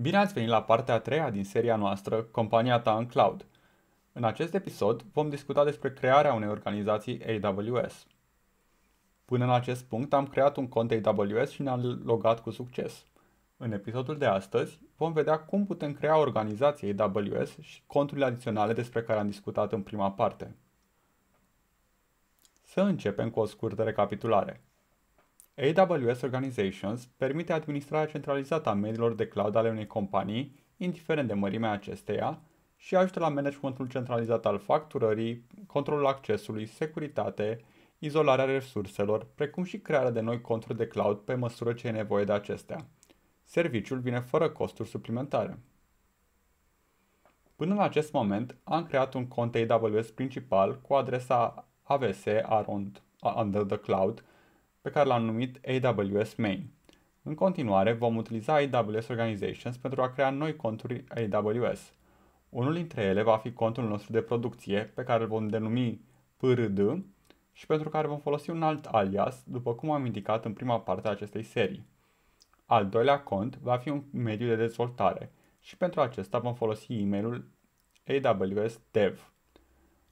Bine ați venit la partea a treia din seria noastră Compania ta în cloud. În acest episod vom discuta despre crearea unei organizații AWS. Până în acest punct am creat un cont AWS și ne-am logat cu succes. În episodul de astăzi vom vedea cum putem crea organizații AWS și conturile adiționale despre care am discutat în prima parte. Să începem cu o scurtă recapitulare. AWS Organizations permite administrarea centralizată a mediilor de cloud ale unei companii, indiferent de mărimea acesteia, și ajută la managementul centralizat al facturării, controlul accesului, securitate, izolarea resurselor, precum și crearea de noi conturi de cloud pe măsură ce e nevoie de acestea. Serviciul vine fără costuri suplimentare. Până în acest moment, am creat un cont AWS principal cu adresa avs arond, under the cloud pe care l-am numit AWS Main. În continuare, vom utiliza AWS Organizations pentru a crea noi conturi AWS. Unul dintre ele va fi contul nostru de producție, pe care îl vom denumi PRD și pentru care vom folosi un alt alias, după cum am indicat în prima parte a acestei serii. Al doilea cont va fi un mediu de dezvoltare și pentru acesta vom folosi e-mailul AWS Dev.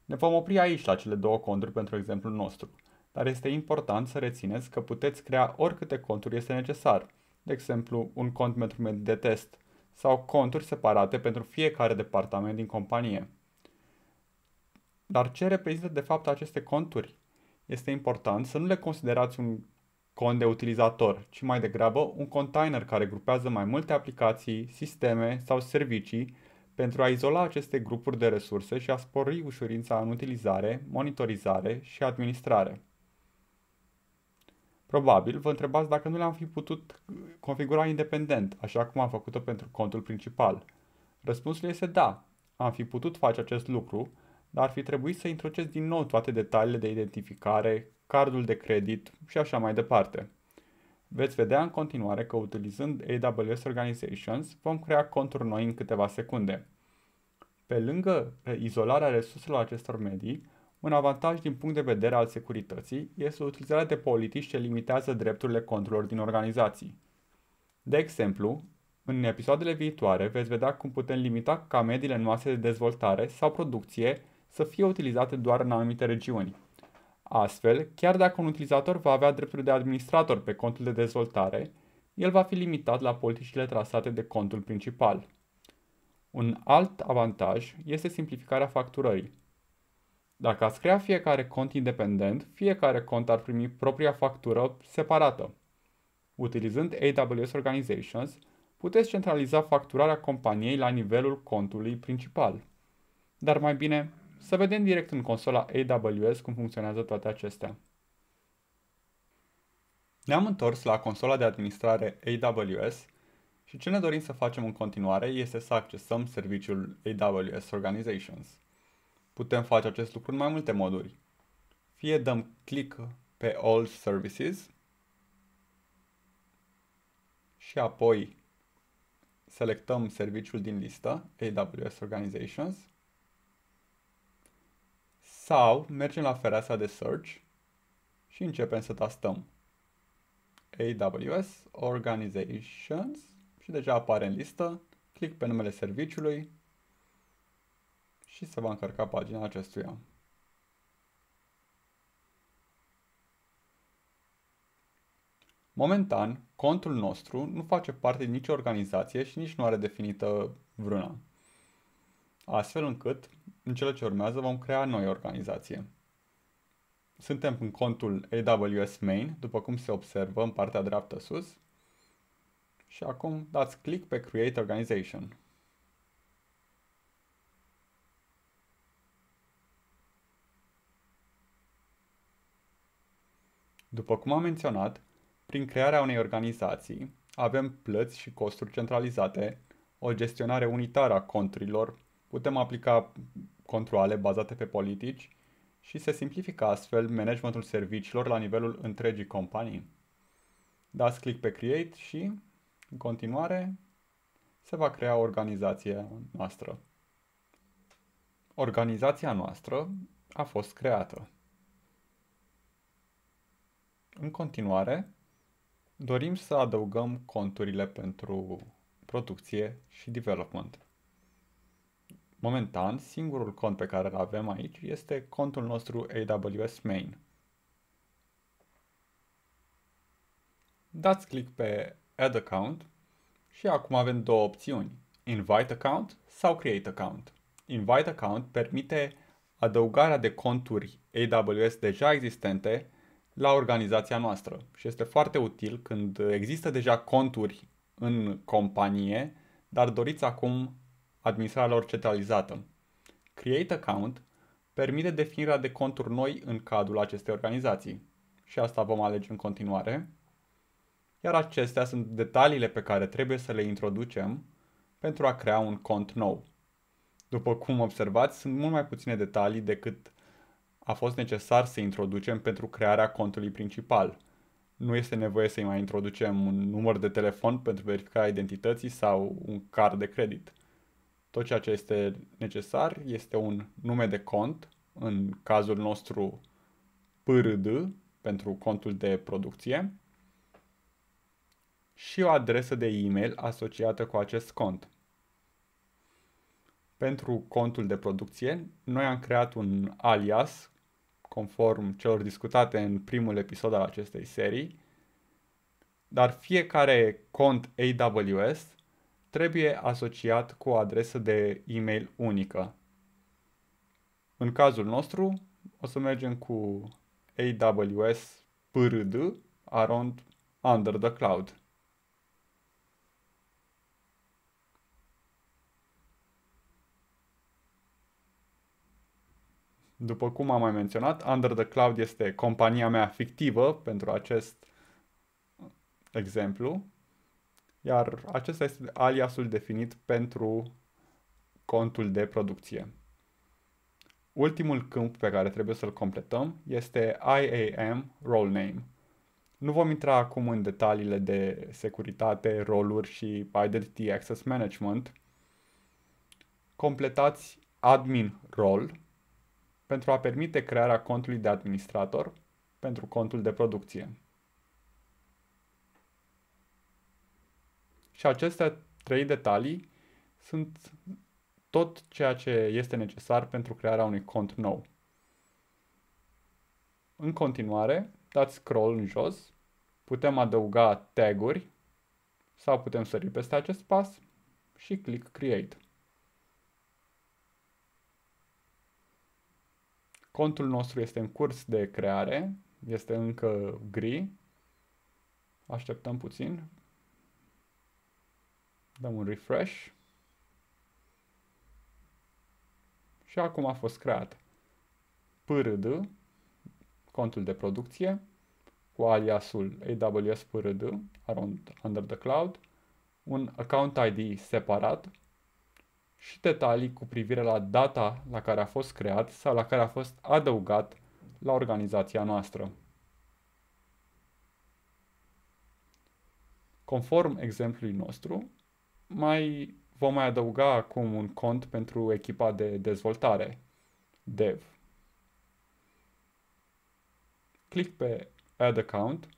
Ne vom opri aici la cele două conturi pentru exemplul nostru dar este important să rețineți că puteți crea oricâte conturi este necesar, de exemplu un cont pentru de test sau conturi separate pentru fiecare departament din companie. Dar ce reprezintă de fapt aceste conturi? Este important să nu le considerați un cont de utilizator, ci mai degrabă un container care grupează mai multe aplicații, sisteme sau servicii pentru a izola aceste grupuri de resurse și a spori ușurința în utilizare, monitorizare și administrare. Probabil vă întrebați dacă nu le-am fi putut configura independent, așa cum am făcut-o pentru contul principal. Răspunsul este da, am fi putut face acest lucru, dar ar fi trebuit să introduceți din nou toate detaliile de identificare, cardul de credit și așa mai departe. Veți vedea în continuare că utilizând AWS Organizations vom crea conturi noi în câteva secunde. Pe lângă izolarea resurselor acestor medii, un avantaj din punct de vedere al securității este utilizarea de politici ce limitează drepturile conturilor din organizații. De exemplu, în episoadele viitoare veți vedea cum putem limita ca mediile noastre de dezvoltare sau producție să fie utilizate doar în anumite regiuni. Astfel, chiar dacă un utilizator va avea dreptul de administrator pe contul de dezvoltare, el va fi limitat la politicile trasate de contul principal. Un alt avantaj este simplificarea facturării. Dacă ați crea fiecare cont independent, fiecare cont ar primi propria factură separată. Utilizând AWS Organizations, puteți centraliza facturarea companiei la nivelul contului principal. Dar mai bine, să vedem direct în consola AWS cum funcționează toate acestea. Ne-am întors la consola de administrare AWS și ce ne dorim să facem în continuare este să accesăm serviciul AWS Organizations. Putem face acest lucru în mai multe moduri. Fie dăm click pe All Services și apoi selectăm serviciul din listă, AWS Organizations, sau mergem la fereastra de Search și începem să tastăm AWS Organizations și deja apare în listă, click pe numele serviciului și se va încărca pagina acestuia. Momentan, contul nostru nu face parte din nicio organizație și nici nu are definită vreuna. Astfel încât, în cele ce urmează, vom crea noi organizație. Suntem în contul AWS Main, după cum se observă în partea dreaptă sus, și acum dați click pe Create Organization. După cum am menționat, prin crearea unei organizații, avem plăți și costuri centralizate, o gestionare unitară a conturilor, putem aplica controle bazate pe politici și se simplifică astfel managementul serviciilor la nivelul întregii companii. Dați click pe Create și, în continuare, se va crea organizația noastră. Organizația noastră a fost creată. În continuare, dorim să adăugăm conturile pentru producție și development. Momentan, singurul cont pe care îl avem aici este contul nostru AWS Main. Dați click pe Add Account și acum avem două opțiuni, Invite Account sau Create Account. Invite Account permite adăugarea de conturi AWS deja existente la organizația noastră. Și este foarte util când există deja conturi în companie, dar doriți acum administrarea lor centralizată. Create Account permite definirea de conturi noi în cadrul acestei organizații. Și asta vom alege în continuare. Iar acestea sunt detaliile pe care trebuie să le introducem pentru a crea un cont nou. După cum observați, sunt mult mai puține detalii decât a fost necesar să introducem pentru crearea contului principal. Nu este nevoie să-i mai introducem un număr de telefon pentru verificarea identității sau un card de credit. Tot ceea ce este necesar este un nume de cont, în cazul nostru PRD pentru contul de producție, și o adresă de e-mail asociată cu acest cont. Pentru contul de producție, noi am creat un alias conform celor discutate în primul episod al acestei serii, dar fiecare cont AWS trebuie asociat cu o adresă de e-mail unică. În cazul nostru, o să mergem cu AWS prd arond under the cloud. După cum am mai menționat, Under the Cloud este compania mea fictivă pentru acest exemplu, iar acesta este aliasul definit pentru contul de producție. Ultimul câmp pe care trebuie să-l completăm este IAM Role Name. Nu vom intra acum în detaliile de securitate, roluri și Identity Access Management. Completați admin role pentru a permite crearea contului de administrator pentru contul de producție. Și aceste trei detalii sunt tot ceea ce este necesar pentru crearea unui cont nou. În continuare, dați scroll în jos, putem adăuga taguri sau putem sări peste acest pas și click Create. Contul nostru este în curs de creare, este încă gri. Așteptăm puțin. Dăm un refresh. Și acum a fost creat PRD, contul de producție, cu aliasul AWS PRD, Around Under the Cloud, un account ID separat și detalii cu privire la data la care a fost creat sau la care a fost adăugat la organizația noastră. Conform exemplului nostru, mai vom mai adăuga acum un cont pentru echipa de dezvoltare, dev. Clic pe Add Account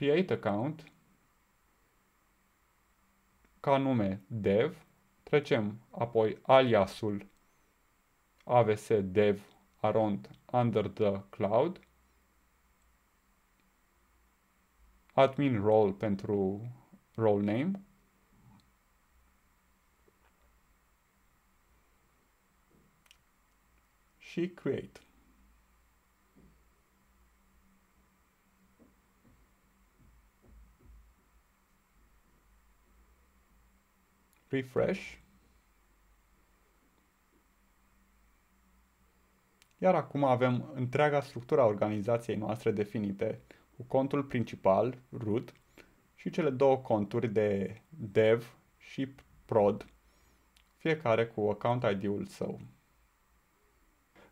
create account, ca nume dev, trecem apoi aliasul avs dev around under the cloud, admin role pentru role name, și create. refresh. Iar acum avem întreaga structură a organizației noastre definite, cu contul principal, root, și cele două conturi de dev și prod, fiecare cu account ID-ul său.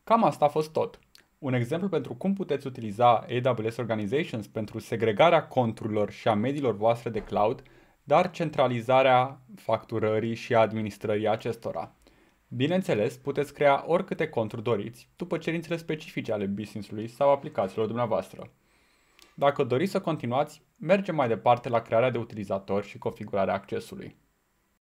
Cam asta a fost tot. Un exemplu pentru cum puteți utiliza AWS Organizations pentru segregarea conturilor și a mediilor voastre de cloud – dar centralizarea facturării și administrării acestora. Bineînțeles, puteți crea oricâte conturi doriți, după cerințele specifice ale business-ului sau aplicațiilor dumneavoastră. Dacă doriți să continuați, mergem mai departe la crearea de utilizatori și configurarea accesului.